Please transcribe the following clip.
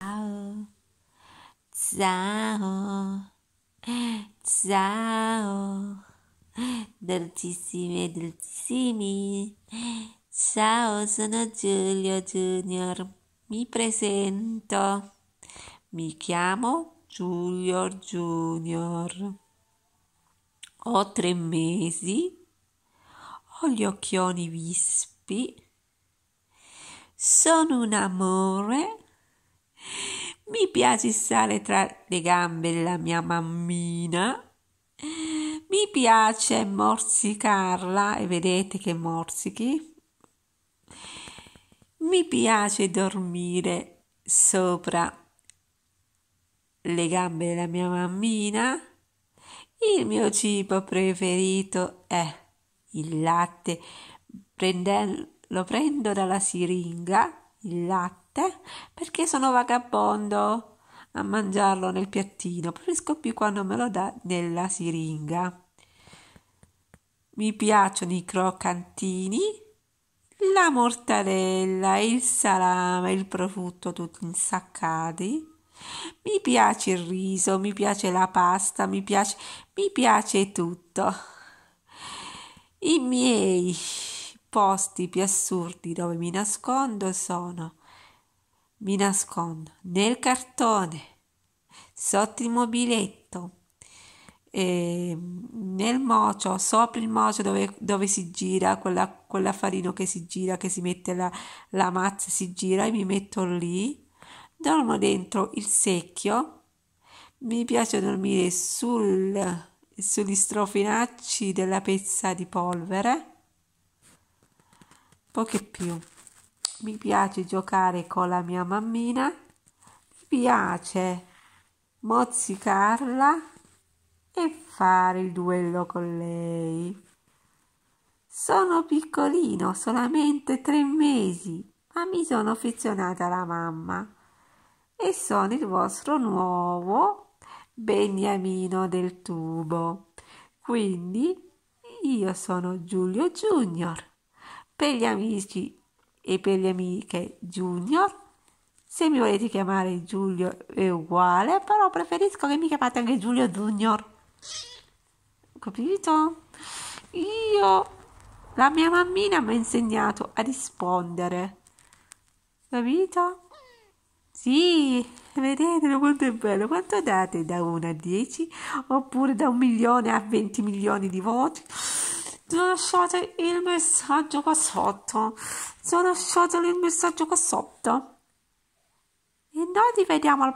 Ciao, ciao, ciao, dolcissime, dolcissimi. Ciao, sono Giulio Junior. Mi presento. Mi chiamo Giulio Junior. Ho tre mesi. Ho gli occhioni vispi. Sono un amore mi piace stare tra le gambe della mia mammina. Mi piace morsicarla e vedete che morsichi. Mi piace dormire sopra le gambe della mia mammina. Il mio cibo preferito è il latte. Prende- lo prendo dalla siringa il latte perché sono vagabondo a mangiarlo nel piattino, preferisco più quando me lo dà nella siringa. Mi piacciono i croccantini, la mortadella, il salame, il prosciutto tutti insaccati. Mi piace il riso, mi piace la pasta, mi piace, mi piace tutto. I miei posti più assurdi dove mi nascondo sono mi nascondo nel cartone, sotto il mobiletto, ehm, nel mocio, sopra il mocio dove, dove si gira, quella, farina che si gira, che si mette la, la mazza, si gira e mi metto lì, dormo dentro il secchio, mi piace dormire sul, sugli strofinacci della pezza di polvere poche più. Mi piace giocare con la mia mammina, mi piace mozzicarla e fare il duello con lei. Sono piccolino, solamente tre mesi, ma mi sono affezionata alla mamma e sono il vostro nuovo beniamino del tubo. Quindi io sono Giulio Junior per gli amici e per le amiche Junior. Se mi volete chiamare Giulio è uguale, però preferisco che mi chiamate anche Giulio Junior. Capito? Io, la mia mammina mi ha insegnato a rispondere. Capito? Sì, vedete quanto è bello. Quanto date da 1 a 10? Oppure da un milione a 20 milioni di voti? lasciate il messaggio qua sotto lasciate il messaggio qua sotto e noi ti vediamo al